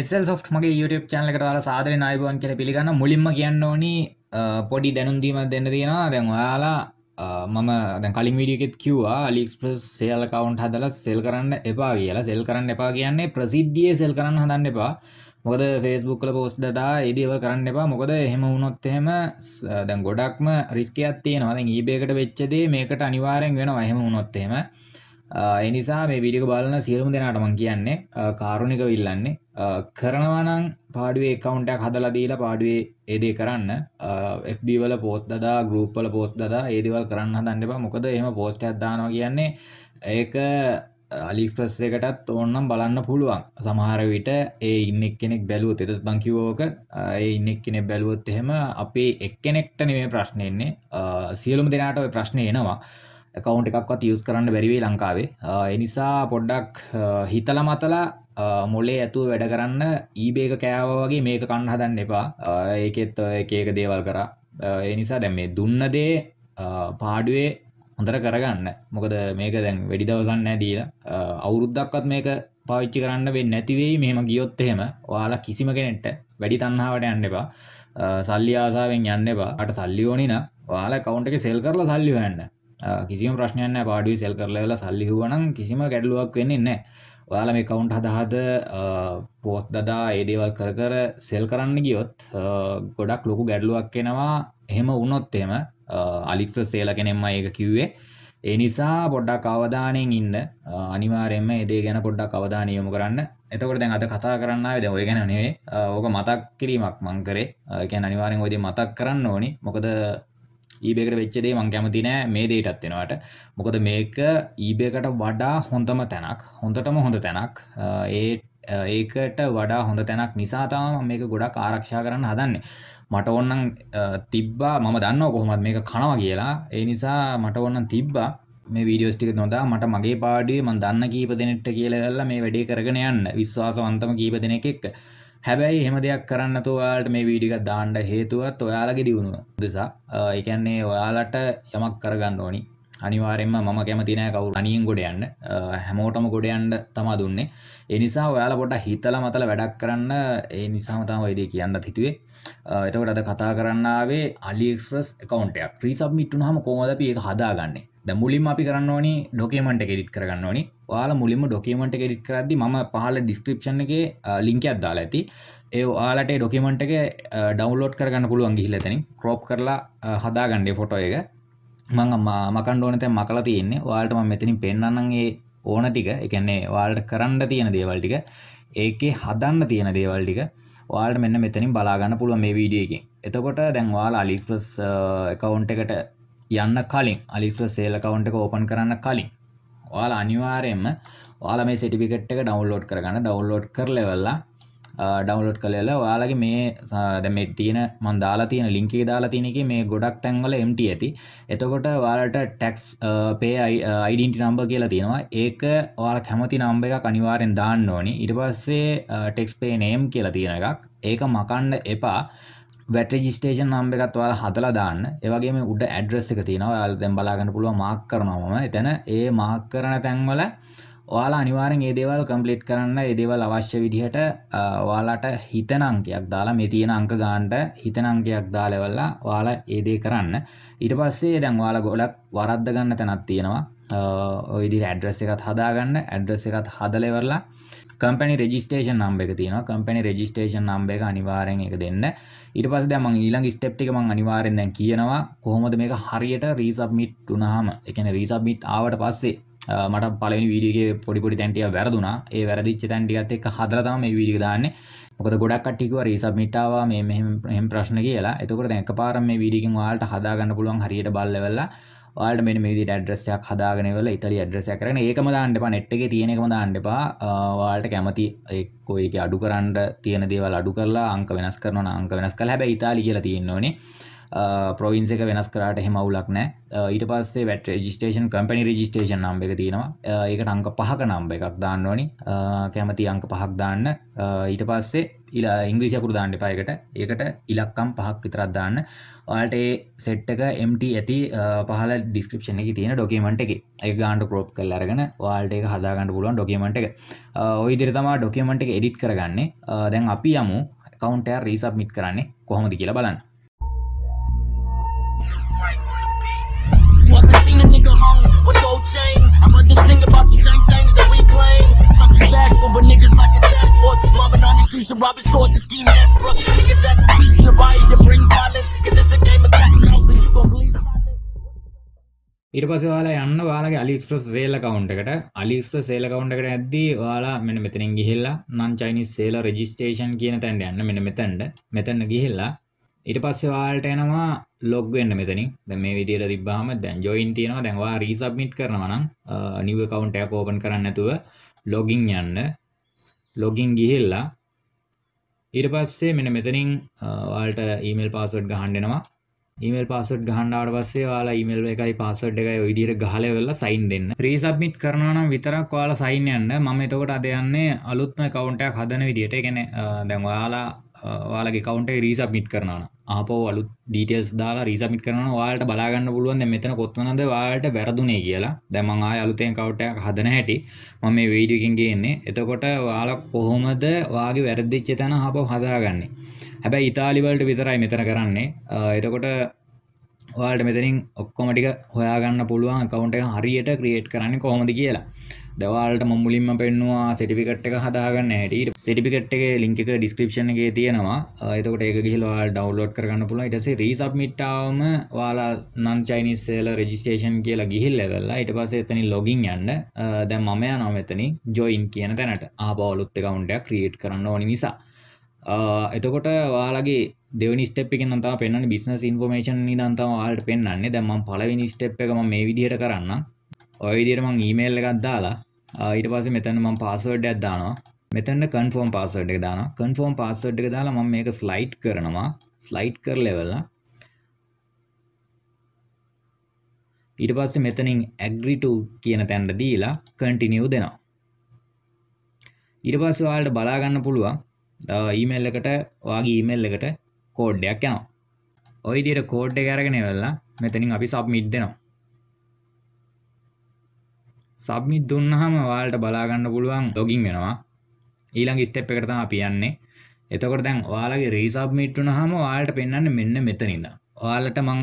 එසල් සොෆ් මගේ YouTube චැනලක ල සාදර නායබවන් කියල පිළිගන්න මුලින්ම කියන්න ඕනි පොඩි දැනුන්දීම දෙන්න තියෙනවා දැන් ඔයාලා මම දැන් කලින් විඩියකෙත් කිව්වා ලික්ස්පස් සේල් කවුන්් හදල සෙල් කරන්න එපා කියලා සෙල් කරන්න එපා කියන්නේ ප්‍රසිද්ධිය සෙල් කරන්න හදන්න එපා මොකද ෆේස්බුක් කල පෝස්් දා ඒදවල් කරන්න එපා මොකද එහෙම වුණොත්හෙම දැන් ගොඩක්ම රිස්කයක් තියෙනවද ඒබේකට වෙච්චදේ මේකට අනිවාරෙන් වෙන අහෙම වුණොත්හෙම එනිසා මේ විඩික බලන සියලුම දෙනාටමන් කියන්නේ කාරුණික විල්ලන්නේ කරනවනං පාඩුවේ කවුන්ටක් හදලදීලා පාඩුවේ ඒදේ කරන්න FB වල පෝස් දදා ගරුප්පල පෝස් දා ඒදවල් කරන්න හදන්නවා මොකද එම පෝස්ට ඇදදානවා කියන්නේ ඒක අලිෆ්‍රස් එකටත් ඕන්නම් බලන්න පුළුවන් සමහර විට ඒ ඉන්නෙක් කෙනෙක් බැලුවත් එතත් බංකිවෝක ඒ ඉන්නෙක් කෙනෙ බැලුවොත් එහෙම අපේ එක්කෙනෙක්ට නෙමේ ප්‍රශ්නයන්නේ සියලුම් දෙනාට ප්‍රශ්නය එනවා කවුන්් එකක්වත් යස් කරන්න බැරිවේ ලංකාවේ එනිසා පොඩ්ඩක් හිතල මතලා මොලේ ඇතුව වැඩ කරන්න ඊබේක කෑව වගේ මේක කන්න හදන්න එපා ඒකෙත් එකක දේවල් කරා එනිසා දැම් මේ දුන්න දේ පාඩුවේ හොඳර කරගන්න මොකද මේක දැන් වැඩි දවසන්න ඇදීලා අවුරුද්දක්වත් මේක පාවිච්චි කරන්න වෙන්න නැතිවෙයි මෙහම ගියොත් එහෙම ඔයාලා කිසිම කෙනෙට වැඩි තන්නාවට යන්න එපා සල්ලි ආසාාවෙන් යන්න එපා අට සල්ලි ඕනින වාල කවුන්ට එක සෙල් කරලා සල්ලි හන්න කිසිම ප්‍රශ්නයන්න පාඩි සෙල් කරලවෙලා සල්ලිහුවනම් කිසිම ගැඩලුවක් වෙන්නේ නෑ ඔයාල මේ කවුන්් හදහද පෝස් දදා ඒදේවල් කර කර සෙල් කරන්න ගියොත් ගොඩක් ලොකු ගැඩලුවක් එෙනවා එහෙම උනොත් එහෙම අලික්්‍ර සේල කෙනෙම්ම ඒක කිව්වේ ඒ නිසා පොඩ්ඩක් අවධානයෙන් ඉන්න අනිවාරෙන්ම එදේ ගැන පොඩ්ඩක් අවධානය යොමු කරන්න එතකොට දැන් අද කතා කරන්න වෙද ඔය ගැන නෙවේ ඕක මතක් කිරීමක් මං කරේ ගැන අනිවාරෙන් ඔයදී මතක් කරන්න ඕනි මොකද ඊබේකට වෙච්චදේ මං කැමති නෑ මේ දේටත් වෙනවට මොකද මේක ඊබේකට වඩා හොඳම තැනක් හොඳටම හොඳ තැනක් ඒ ඒකට වඩා හොඳ තැනක් නිසා තම මේක ගොඩක් ආරක්ෂා කරන්න හදන්නේ මට ඔන්නම් තිබ්බා මම දන්න කොහොමත් මේක කනවා කියලා ඒ නිසා මට ඔන්නම් තිබ්බා මේ වීඩියෝස් ටික නොදා මට මගේ පාඩුවේ මන් දන්න කීප දෙනෙක්ට කියලා මේ වැඩේ කරගෙන යන්න විශ්වාසවන්තම කීප දෙනෙක් එක්ක හැබැයි හෙම දෙයක් කරන්න තුවාලට මේ වීඩික දාණ්ඩ හේතුවත් ඔයාලගේ දියුණුව දෙසා එකන්නේ ඔයාලට යමක් කරගන්න ඕනි අනිවාරෙන්ම ම කැමතිනෑ කවු අනියෙන් ගොඩයන්න හැමෝටම ගොඩයන්ට තමා දුන්නේ එනිසා ඔයාල පොට හිතල මතල වැඩක් කරන්න ඒ නිසාම තම වයිදේ කියන්න හිතුවේ එතකට අද කතා කරන්නාවේ අලිෙක්ස්ප්‍රස් එකකවන්ටයක් ප්‍රීසබ්මිට්ටු හම කෝමද පියක හදාගන්නේ ද මුලින් අපි කරන්න ඕනි ඩොකේමට ෙඩිට කරන්න ඕනි යාල මුලින්ම ඩොකේමට ෙඩිට කරදදි ම පහල ඩිස්ක්‍රපෂන් එක ලින්ක අදදාලා ඇති ඒ ආලට ඩොකමට එක ඩවලෝඩ් කරගන්න පුළුවන් ගිහිලතනින් ක්‍රෝප් කරලා හදාගණ්ඩේ ෆොටෝ එක මං මකණ්ඩ ඕන තැන් මකලා තියෙන්නේ වාලට මම මෙතනින් පෙන්වන්නන්ගේ ඕන ටික එකන්නේ වාලට කරන්න තියෙන දේවල් ටික ඒකේ හදන්න තියෙන දේවල් ටික වාලට මෙන්න මෙතනින් බලාගන්න පුළුවන් මේ වීඩියෝ එකෙන්. එතකොට දැන් ඔයාලා AliExpress account එකට යන්න කලින් AliExpress sale account එක open කරන්න කලින් ඔයාලා අනිවාර්යයෙන්ම ඔයාලා මේ certificate එක download කරගන්න download කරලා ඩවලෝඩ් කළල ඔයාලගේ මේ දැමෙ තියෙන මන් දාලා තියෙන ලිංකේ දාලා තියෙනක මේ ගොඩක් තැන්වල එමට ඇති එතකොට වාලට ටැක්ස් පේ අයිඩන්ටි නම්බ කියලා තියෙනවා ඒක ඔයාල කැමති නම්බ එක අනිවාරෙන් දාන්න ඕනි ඉට පස්සේ ටෙක්ස් පේ නේම් කියලා තියෙන එකක් ඒක මකණ්ඩ එපා වැටජිස්ටේෂන් නම්බ එකත් වාල හතලා දාන්න ඒවගේ උඩ ඇඩ්‍රෙස් එක තියෙනවා ඇල්දැම් බලාගන්න පුළුව මාක් කරනවම එතැන ඒ මාක් කරන තැන්වල ඔයාලා අනිවාරෙන් ඒදේවල් කම්පලිට් කරන්න ඒදේවල් අවශ්‍ය විදිහට ඔයාලාට හිතන අංකයක් දාලා මේ තියෙන අංක ගාන්ට හිතන අංකයක් දාලවල්ලා ඔයාලා ඒදේ කරන්න ඊට පස්සේ දැන් ඔයාලා ගොඩක් වරද්ද ගන්න තැනක් තියෙනවා ඔයිදි ඇඩ්‍රස් එකත් හදාගන්න ඇඩ්‍රස් එකත් හදලෙවරලා කම්පනි රෙජිස්ටේෂන් නම්බ එක තියෙන කම්පනි රෙජිස්ටේෂන් නම්බ එක අනිවාරෙන් එක දෙන්න ඊට පස් දැම ඊළඟ ස්ටප්ටික මං අනිවාරෙන් දැන් කියනවා කොහොමද මේක හරියට රීසබ්මිට් උනහම එකන රීසබ්මිට් ආවට පස්සේ මට පලනි වීඩියගේ පොඩිපොඩි තැන්ටිය වැරදුනා ඒ වැරදිච්ච තැන්ටිගත් එක හදරතම මේ වීඩිය දාන්න මොකද ගොඩක් කටිකව රීසබ්මිටාවා මේ මෙහම ප්‍රශ්න කියලා එතකට දැක පාරම මේ වීඩියකින් වාලට හදාගන්න පුළුවන් හරියට බල්ලවෙල්ලා වාල්ට මෙ මේදි ඇඩ්‍රෙස්යක් හදාගෙනවල ඉතලි ඇඩ්‍රෙසය කරන ඒකම දාන්නපා නෙට්ගේ තියෙනෙකම දාන්නපා වාල්ට කැමති එක්කොයි අඩු කරන්න තියෙන දේවල් අඩු කරලා අංක වෙනස් කරන අංක වෙනස් කළ හැබැ ඉතාලි කියලා තියෙන්නවනේ ප්‍රවින්ස එක වෙනස් කරට හෙමවුලක් නෑ ඊට පස්සේ වැට රජිස්ටේෂන් කම්පනි රජිස්ටේෂන් නම්බ එක තියෙනවා ඒකට අංක පහක නම්බ එකක් දාන්නවනි කැමති අංක පහක් දාන්න ඊට පස්සේ ඉලා ඉංග්‍රීසියකුරු දාන්න පායකට ඒකට ඉලක්කම් පහක් විතරත් දාන්න ඔයාලට ඒ සෙට් එක MT ඇති පහල ඩිස්ක්‍රිප්ෂන් එක තියෙන ඩොකියමන්ට් එක ඒ ගාන්ට ක්‍රෝප් කරලා අරගෙන ඔයාලට ඒක හදා ගන්න පුළුවන් ඩොකියමන්ට් එක ওই විදිහට තමයි ඩොකියමන්ට් එක එඩිට් කරගන්නේ දැන් අපි යමු account එක resubmit කරන්නේ කොහොමද කියලා බලන්න chain. I'ma just sing about the same things that we claim. Such as bashful, but niggas like a task force. Mobbing on the streets and robbing stores and scheming ass, bro. Niggas act the beast in the body to bring violence. Cause it's a game of cat and mouse and you gon' believe ඊට පස්සේ ඔයාලා යන්න ඔයාලගේ AliExpress sale account එකට AliExpress sale account එකට ඇද්දී ඔයාලා මෙන්න මෙතනින් ගිහිල්ලා non Chinese sale registration කියන තැනට යන්න මෙන්න මෙතනට මෙතන ගිහිල්ලා ඊට පස්සේ ඔයාලට එනවා ලොග්වෙන්න මෙතනි ද මේ විදියට තිබ්බහම දැන් ජොයින් තියෙනවා දැන්වා රීසබ්මිට් කරනවා නම් නිව කවුන්ට් එකක් ඕපන් කරන්න නැතුව ලොගින් යන්න ලොගින් ගිහිල්ලා ඊට පස්සේ මෙන්න මෙතනින් ඔයාලට ඊමේල් පාස්වර්ඩ් ගහන්න එනවා ඊමේල් පාස්වර්ඩ් ගහන්න ආවට පස්සේ ඔයාලා ඊමේල් එකයි පාස්වර්ඩ් එකයි ওই විදියට ගහලා වෙලා සයින් දෙන්න රීසබ්මිට් කරනවා නම් විතරක් ඔයාලා සයින් යන්න මම එතකොට අද යන්නේ අලුත්ම account එකක් හදන විදියට ඒ කියන්නේ දැන් ඔයාලා වාලගේ කවන්ට රීසබ්මිට් කරන අපෝ අලු ඩීටෙල්ස් දාලා රීසමිට කරන වාලට බලාගන්න පුළුවන් මෙතන කොත්වනද වාලට වැරදුනේ කියලා දැමංආ අලුතෙන් කවට්ටයක් හදන හැටි මම මේ වීඩියකින්ගේන්නේ එතකොට වාලක් කොහොමද වාගේ වැරදිච්ච තැන හප හදාගන්නේ හැබැයි ඉතාලිවලට විතරයි මෙතන කරන්නේ එතකොට ඔයාට මෙතනින් ඔක්කොමටික හොයාගන්න පුළුවන් කවුන්ට එක හරියට ක්‍රියේට් කරන්න කොහොමද කියලා දවාලට මුලින්ම පෙන්වා සටිපිකට් එක හදාගන්න හැට සිටිපිකට් එක ලිංක ඩිස්ක්‍රපෂන එක තියෙනවා එතකට ඒක ගිහිලවා ඩවලෝඩ් කරන්න පුළ ඉටස රීසබ්මිට්ටාවම වාලා නන් චයිනිස්සේල රෙජිස්ටේෂන් කියලා ගිහිල්ල වෙල්ලා ඉට පස එතනි ලොගින් යන්න දැන් මම යනවා මෙතනි ජොයින් කියන තැනට ආබවලුත්ත කවුන්ටයක් ක්‍රියේට් කරන්න ඕනි නිසා එතකොට වාලගේ දෙවනි ස්ටප් එකෙන් නම් තමයි පෙන්වන්නේ බිස්නස් ඉන්ෆෝමේෂන් නිදාන් තමයි ඔයාලට පෙන්වන්නේ. දැන් මම පළවෙනි ස්ටෙප් එක මම මේ විදිහට කරන්නම්. ඔය විදිහට මම ඊමේල් එකක් දාලා ඊට පස්සේ මෙතන මම පාස්වර්ඩ් එකක් දානවා. මෙතන කන්ෆර්ම් පාස්වර්ඩ් එක දානවා. කන්ෆර්ම් පාස්වර්ඩ් එක දාලා මම මේක ස්ලයිඩ් කරනවා. ස්ලයිඩ් කරලා ඉවරලා ඊට පස්සේ මෙතනින් agree to කියන තැනට දීලා continue දෙනවා. ඊට පස්සේ ඔයාලට බලා ගන්න පුළුවන් ඊමේල් එකට ඔයාගේ ඊමේල් එකට කෝඩ්ඩයක් යනවා ඔයිඩියට කෝඩ් කරගෙන වෙල්ලා මෙතනින් අපි සබ්මිට් දෙනවා සබ්මිට් දුන්නහම වාලට බලාගන්න පුළුවන් ලොගින් වෙනවා ඊළඟ ස්ටෙප් එකට තමයි අපි යන්නේ එතකොට දැන් ඔයාලගේ රීසබ්මිට් වුණාම ඔයාලට පෙන්වන්නේ මෙන්න මෙතන ඉඳන් ඔයාලට මං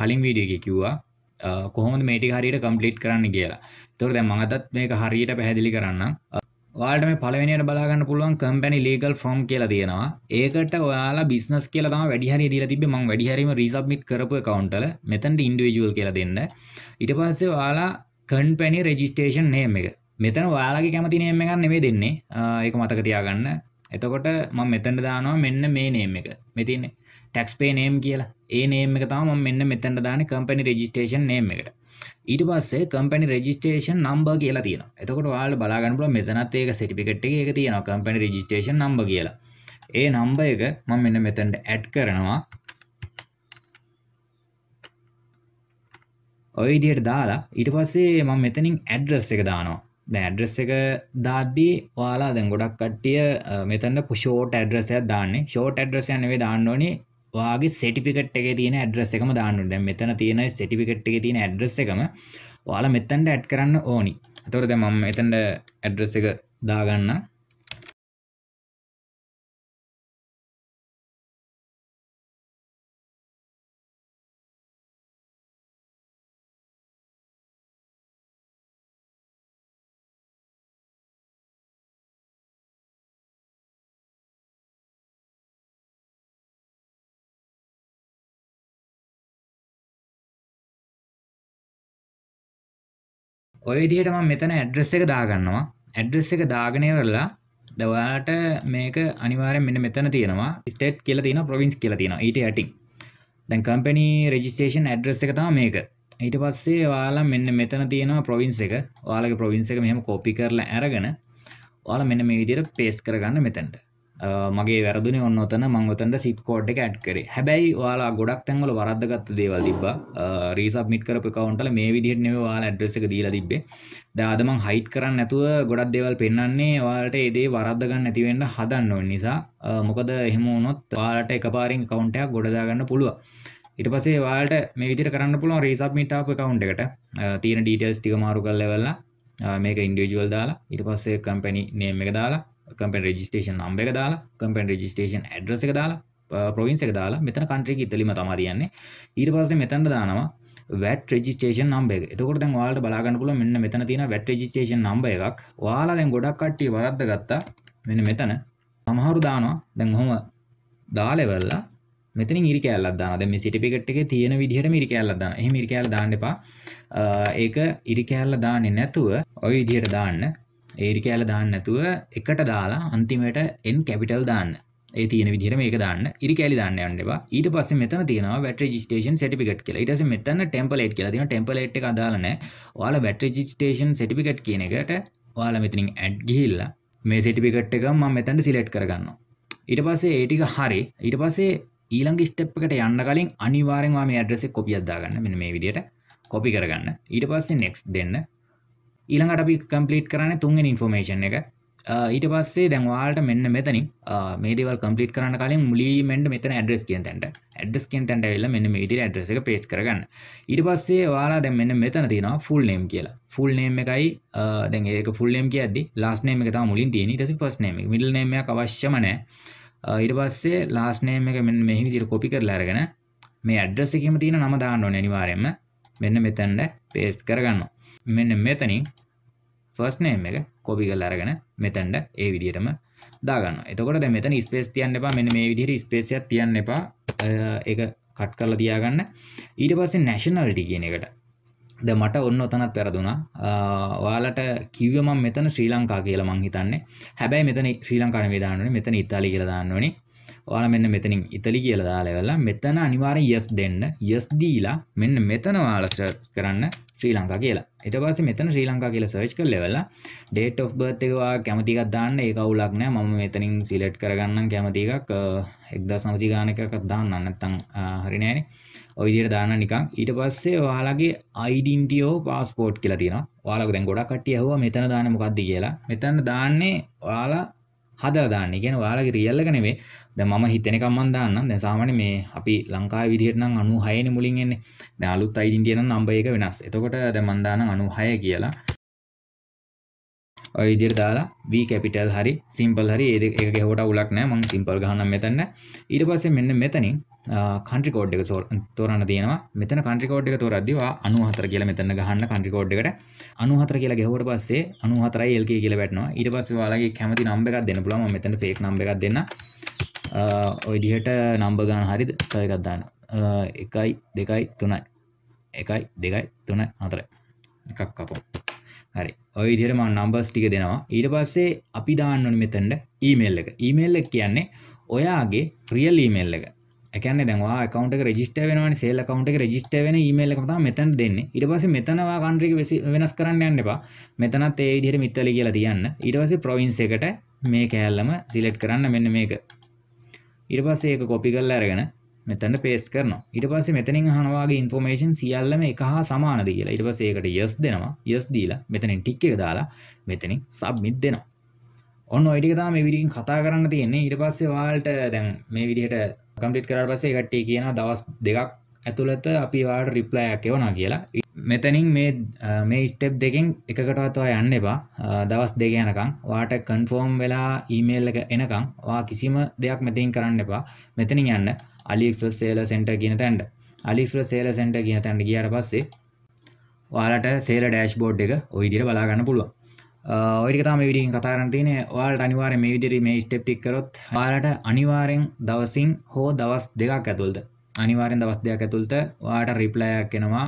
කලින් වීඩියෝ එකේ කිව්වා කොහොමද මේ ටික හරියට කම්ප්ලීට් කරන්න කියලා. ඒතකොට දැන් මම අදත් මේක හරියට පැහැදිලි කරන්නම්. ඔයාට මේ පළවෙනියට බලාගන්න පුළුවන් කම්පැනි ලීගල් ෆෝම් කියලා තියෙනවා. ඒකට ඔයාලා බිස්නස් කියලා තමයි වැඩි හරිය දීලා තිබ්බේ. මම වැඩි හරියම රීසබ්මිට් කරපු account වල. මෙතනට ඉන්ඩිවිජුවල් කියලා දෙන්න. ඊට පස්සේ ඔයාලා කම්පැනි රෙජිස්ට්‍රේෂන් නේම් එක. මෙතන ඔයාලගේ කැමති නේම් එකක් නෙමෙයි දෙන්නේ. ඒක මතක තියාගන්න. එතකොට මම මෙතනට දානවා මෙන්න මේ නේම් එක. මෙතින්නේ ටැක්ස් පේ නේම් කියලා. ඒ නේම් එක තමයි මම මෙන්න මෙතනට දාන්නේ කම්පැනි රෙජිස්ට්‍රේෂන් නේම් එකට. ඊට පස්සේ කම්පැනි රෙජිස්ටේෂන් නම්බර් කියලා තියෙනවා. එතකොට ඔයාලට බලා ගන්න පුළුවන් මෙතනත් ඒක සර්ටිෆිකේට් එකේ ඒක තියෙනවා කම්පැනි රෙජිස්ට්‍රේෂන් නම්බර් කියලා. ඒ නම්බර් එක මම මෙන්න මෙතනට ඇඩ් කරනවා. ඔය විදිහට දාලා ඊට පස්සේ මම මෙතනින් ඇඩ්‍රස් එක දානවා. දැන් ඇඩ්‍රස් එක දාද්දී ඔයාලා දැන් ගොඩක් කට්ටිය මෙතන ෂෝට් ඇඩ්‍රස් එකක් දාන්නේ. ෂෝට් ඇඩ්‍රස් එක නෙවෙයි දාන්න ඕනේ ඔයාගේ සටිකට එක තින ඇඩ්‍රස් එකම දාන්නු දැ මෙතන තියෙන සටිකට එක තියෙන ඇඩ්‍රස් එකම ඔයාලා මෙතන්ට ඇඩ් කරන්න ඕනි අතොරද මම එතන්ට ඇඩ්‍රස් එක දාගන්න ඔය දිහට ම මෙතන ඇඩ්‍රෙස් එක දාගන්නවා ඇඩ්‍රෙස් එක දාගනය කරලා දවාට මේක අනිවාරෙන් මෙන්න මෙතන තියෙනවා ස්ටේට් කියලා තියෙන ප්‍රවින්ස් කියලා තියෙන ඊට ඇටි දැන් කම්පනි රෙජිස්ටේෂන් ඇඩ්‍රෙස් එක තම මේක ඊට පස්සේ වාලා මෙන්න මෙතන තියෙනවා ප්‍රවින්ස් එක වාලගේ ප්‍රවින්ස එක මෙහම කෝපි කරලා ඇරගෙන වාල මෙන්න මේ විදියට පේස්ට කරගන්න මෙතැන්ට මගේ වැරදුන ඔන්නොතන මංගොතන්ට සිප් කෝඩ් එක ඇඩ් කරේ හැබැයි වාලා ගොඩක් තැන්වල වරද්දගත්ත දේවල් තිබ රීසබ්මිට කරපු කවුන්ටල මේ විදිහට නෙව වාල ඇඩ්‍රෙස එක දීලා තිබ්බේ දාදමං හයිට් කරන්න නැතුව ගොඩක් දෙවල් පෙන්න්නේ වාලට ඒදේ වරද්දගන්න ඇතිවෙන්න හදන්න ඔන්න නිසා මොකද එහෙම වුණොත් වාලට එක පාරිෙන් කවුන්ටයක් ගොඩදාගන්න පුළුව ඉට පසේ වාලට මේ විදිට කරන්න පුළුවන් රීසබ්මිට අප කවුන්් එකට තියෙන ඩීටල්ස් ටික මාරු කල්ලවෙල්ලා මේක ඉන්ඩියජුවල් දාලා ඉට පස්සේ කම්පැනි නේම එක දාලා කම්පෙන් රජිස්ටේෂන් නම්බ එක දාලා කම්පෙන් රජිස්ටේෂන් ඇඩ්‍රස එක දාලා ප්‍රවින්ස එක දාලා මෙතන කන්ට්‍රික ඉතලීම තමා තියන්නේ ඊට පස්සේ මෙතැන්ට දානවා වැට රජිස්ටේෂන් නම්බේ එතකොට දැන් ඔයාලට බලාගන්න පුළුවන් මෙන්න මෙතන තියෙන වැට රජිස්ටේෂන් නම්බ එකක් ඔයාලා දැන් ගොඩක් කට්ටිය වරද්ද ගත්තා මෙන්න මෙතන සමහරු දානවා දැන් ඔහොම දාලෙවල්ලා මෙතන ඉරි කෑල්ලක් දාන දැන් මේ සර්ටිෆිකට් එකේ තියෙන විදිහට ඉරි කෑල්ලක් දාන. එහෙම ඉරි කෑල්ල දාන්න එපා. ඒක ඉරි කෑල්ල දාන්නේ නැතුව ওই විදිහට දාන්න. ඒරි කෑල දාන්න නැතුව එකට දාලා අන්තිමට එන් කැපිටල් දාන්න ඒ තියෙන විදිහට මේක දාන්න ඉරි කෑලි දාන්න යන්න එපා ඊට පස්සේ මෙතන තියෙනවා වැට් රෙජිස්ට්‍රේෂන් සර්ටිෆිකට් කියලා ඊට පස්සේ මෙතන ටෙම්ප්ලේට් කියලා තියෙනවා ටෙම්ප්ලේට් එක අදාළ නැහැ ඔයාලා වැට් රෙජිස්ට්‍රේෂන් සර්ටිෆිකට් කියන එකට ඔයාලා මෙතනින් ඇඩ් ගිහිල්ලා මේ සර්ටිෆිකට් එක මම මෙතනට සිලෙක්ට් කරගන්නවා ඊට පස්සේ ඒ ටික හරි ඊට පස්සේ ඊළඟ ස්ටෙප් එකට යන්න කලින් අනිවාර්යෙන්ම මේ ඇඩ්‍රස් එක කොපියක් දාගන්න මෙන්න මේ විදිහට කොපි කරගන්න ඊට පස්සේ නෙක්ස්ට් දෙන්න ඊළඟට අපි කම්පලිට් කරන්න තුන්ගෙන ඉන්ෆෝමේෂන් එක ඊට පස්සේ දැන්වාට මෙන්න මෙතනින් මේදවල් කම්පලිට කරන කලින් මුලිමෙන්ට මෙතන ඇඩ්‍රස් කියෙන් තැන්ට ඇඩ්ස් කියෙන් තැන්ට වෙල්ල මෙන්න මේදි ඇඩ්‍රස එක පේස් කරගන්න ඊට පස්සේ වාලා දැ මෙන්න මෙතන තින ෆුල් නේම් කියලා ෆුල් නේම් එකයි දැන් ඒක ෆුල් නේම් කියද ලාස් නේම එක මුලින් තියෙන ටස පස් නේම මිල් නේම අවශ්‍යමනෑ ඊට පස්සේ ලාස් නේම එක මෙන්න මෙහි දිර කොපි කර ලරගෙන මේ ඇඩ්‍රස එකම තියෙන නම දාන්න නිවාරෙන්ම මෙන්න මෙතැන්ට පේස් කරගන්නවා මෙන්න මෙතනින් ෆස්ට් නේම් එක කොපි කරලා අරගෙන මෙතනට ඒ විදිහටම දාගන්නවා. එතකොට දැන් මෙතන ස්පේස් තියන්න එපා. මෙන්න මේ විදිහට ස්පේස් එකක් තියන්න එපා. ඒක කට් කරලා තියාගන්න. ඊට පස්සේ nationality කියන එකට ද මට ඔන්න ඔතනත් වැරදුනා ඔයාලට කිව්ව මම මෙතන ශ්‍රී ලංකා කියලා මං හිතන්නේ හැබැයි මෙතන ශ්‍රී ලංකා නෙවෙයි දාන්න ඕනේ මෙතන ඉතාලි කියලා දාන්න ඕනේ ඔයාලා මෙන්න මෙතනින් ඉතලි කියලා දාලා ඉවරලා මෙතන අනිවාර්යෙන් yes දෙන්න yes දීලා මෙන්න මෙතන ඔයාලා කරන්න ශ්‍රී ලංකා කියලා එට පස මෙතන ශ්‍රී ලංකා කියල සර්ච් කල් ලෙවෙලා ඩේට ඔෆ් බර්ත් එකවා කැමතිකක් දාන්න ඒ කවුලක් නෑ මම මෙතනින් සිලට් කරගන්න කැමතිකක් එක්දා සමසි ගානකකත් දාන්න නැත්තං හරිනෑනේ ඔයිදිර දාන්න නිකං ඊට පස්සේ ඔයාලගේ අයිඩන්ටියෝ පාස්පෝට් කියලා තින වාලක දැන් ගොඩක් කටිය හුව මෙතන දාන මොකක්ද කියලා මෙතන්න දාන්නේ ඔයාලා හදර දාන්න ගෙන වාලගේ රියල්ලගනෙවේ ද ම හිතනකම්මන් දාන්න දැසාමන මේ අපි ලංකා විදිහටනම් අනු හයන මුලින් එන්නේ දාලුත් අයිතින්ටියන නම්බ එක වෙනස් එතකොට ද මන්දාන අනු හය කියලා ඉදිර දාලා වී කැපිටල් හරි සිම්පල් හරි ඒ එක හොට උලක් නෑ මං සිම්පල් ගහනම් මෙතන්න ඊට පස්සේ මෙන්න මෙතනින් කන්ට්‍රිකෝඩ් එක තෝරන්න තියෙනවා මෙතන කන්ට්‍රිකෝඩ් එක තෝරද්දිවා අනුහතර කියලා මෙතන ගහන්න කන්ට්‍රිකෝඩ් එකට අනුහතර කියලා ගෙහුවට පස්සේ අනුහතරයි LK කියලා වැටෙනවා ඊට පස්සේ ඔයාලගේ කැමති නම්බර් එකක් දෙන්න පුළුවන් මම මෙතන ෆේක් නම්බර් එකක් දෙන්නම් ඔයිඩිහට නම්බ ගාන හරි තයකත්දාන්න එකයි දෙකයි තුනයි එකයි දෙකයි තුන අතර එකක් කපෝ හරි ඔය ඉදිරම නම්බස් ටික දෙනවා ඊට පස්සේ අපි දාන්නන මෙතැන්ට ඊමේල් එක ඊමේල් එක කියන්නේ ඔයාගේ රියල් ඊමේල් එක එකන දවා කවට රජිස්ට වෙන සේල කවට රජිස්ට වෙන මේල කත මෙතැන් දෙන්න ඉට පස මෙතනවා කන්ට්‍රික වෙනස් කරන්න යන්න එපා මෙතනත් ඒ ඉදිර මිත්තල කියලා තියන්න ඉටවස ප්‍රවින්සකට මේ කෑල්ලම සිලෙට් කරන්න මෙන්න මේක ඉට පස්ස ඒක කොපි කල් ඇරගෙන මෙතැන්න පේස් කරන ඉට පස්ස මෙතනින් හනවාගේ ඉන්ෆෝර්මේෂන් සියල්ලම එක හා සමානද කියලා ඉට පස ඒකට යස් දෙනවා යස් දීලා මෙතනින් ටික් එක දාලා මෙතනින් සබ්මිත් දෙනවා ඔන්න ඔයිටික තා මේ විඩින් කතා කරන්න තියෙන්නේ ඉට පස්සේ වාල්ට දැන් මේ විදිහට කම්පිට් කර පසේ කට්ටේ කියන දවස් දෙකක් ඇතුළත අපි වාට රිප්ලයක් එවනා කියලා මෙතනින් මේ මේ ස්ටෙප් දෙකෙන් එකකටවත්වා යන්න එපා දවස් දෙක යනකං වාට කන්ෆෝර්ම් වෙලා ඊමේල් එක එනකං වා කිසිම දෙයක් මෙතින් කරන්න එපා මෙතනින් යන්න අලික්ස් සේල සෙන්ට කියන තැන්ට අලිස්්‍ර සේල සෙන්ට කියන තැන්ට කියට පස්සේ වාලට සේල ඩෑශ් බෝඩ් එක ඔයිදිර බලාගන්න පුළුවන් ඔයකතම විඩින් කතාරන්තින වාල්ට අනිවාර මේ විදිරි මේ ස්ටප්ටික් කරොත් වාලට අනිවාරෙන් දවසින් හෝ දවස් දෙකක් ඇතුල්ද අනිවාරෙන් දවස් දෙයක් ඇතුළත වාට රිප්ලයක් එනවා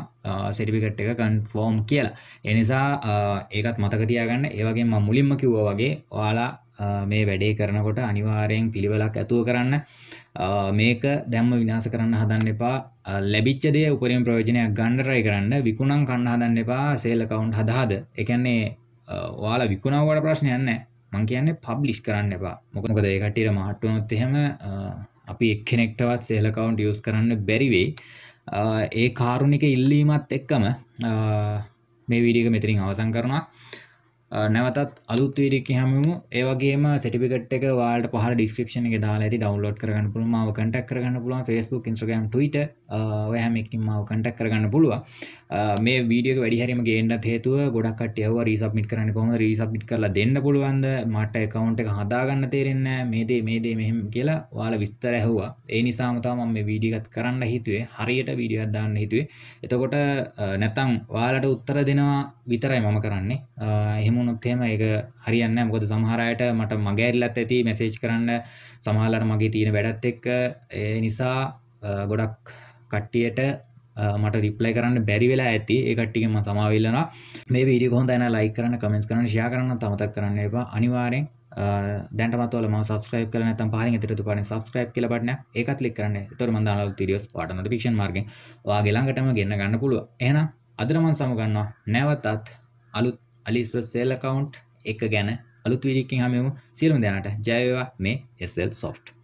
සෙටිපිකට් එක කන්ෆෝම් කියලා එනිසා ඒකත් මතක තියාගන්න ඒවගේ ම මුලින්ම කිව්ව වගේ ඔයාලා මේ වැඩේ කරනකොට අනිවාරයෙන් පිළිවෙලක් ඇතුව කරන්න මේක දැම්ම විනාස කරන්න හදන්න එපා ලැබිච්චදේ උපරින් ප්‍රයෝජනයක් ගණ්ඩරයි කරන්න විකුණම් කන්න හදන්න එපා සේල කවුන්් හදහද එකන්නේ වාලා විකුණාවට ප්‍රශ්නයන්න මං කියන්නේ පබ්ලිස් කරන්න එපා මොකද ඒකටට මහට්ටුනොත් එහෙම අපි එක්කෙනෙක්ටවත් සේල කවුන්ට් යස් කරන්න බැරිවෙයි ඒ කාරුණික ඉල්ලීමත් එක්කම මේ විඩික මෙතිරින් අවසන් කරනවා නැවතත් අලුත් වීඩියෝ හැමෝම ඒ වගේම සර්ටිෆිකට් එක ඔයාලට පහල ඩිස්ක්‍රිප්ෂන් එකේ දාලා ඇති ඩවුන්ලෝඩ් කරගන්න පුළුවන් මාව කන්ටැක්ට් කරගන්න පුළුවන් Facebook Instagram Twitter ඔය හැම එකකින් මාව කන්ටැක්ට් කරගන්න පුළුවන් මේ වීඩියෝ එක වැඩි හරියම ගේන්නත් හේතුව ගොඩක් කට්ටිය ආවා රීසබ්මිට් කරන්න කොහොමද රීසබ්මිට් කරලා දෙන්න පුළුවන්ද මට account එක හදාගන්න තේරෙන්නේ නැහැ මේ දේ මේ දේ මෙහෙම කියලා ඔයාලා විස්තර ඇහුවා ඒ නිසාම තමයි මම මේ වීඩියෝ එකත් කරන්න හිතුවේ හරියට වීඩියෝ එකක් දාන්න හිතුවේ එතකොට නැත්තම් ඔයාලට උත්තර දෙනවා විතරයි මම කරන්නේ එහෙම දැමුණොත්හෙම එක හරින්න මොකද සමහරයට මට මගේල්ලත් ඇති මැසේජ් කරන්න සමහලට මගේ තියෙන වැඩත් එක්ක ඒ නිසා ගොඩක් කට්ටියට මට රිප්ලයි කරන්න බැරි වෙලා ඇති ඒකට්ටිකම සමාවිල්ලන මේ විඩිය හොඳ න ලයි කරන කමෙන්ස් කරන ශයා කරන්න තමතක් කරන්න එබ අනිවාරෙන් දැන්ටමත්වල ම සබස්ක්‍රයිබ් කරන තම් පහහි ඇතරතු පන සබස්ක්‍රයිබ් කලබටන එකත් ලික් කරන්න තොර මදාල තිරියස් පාට නොටික්ෂන් මාර්ගෙන් වාගේ ළඟටම ගන්න ගන්න පුළුව එන අදරමන් සමගන්නවා නැවතත් අලුත් අලිස්ප්‍රස් සෙල් account එක ගැන අලුත් වීඩියෝ එකකින් හමුවෙමු සියලුම දෙනාට ජය වේවා මේ SL Soft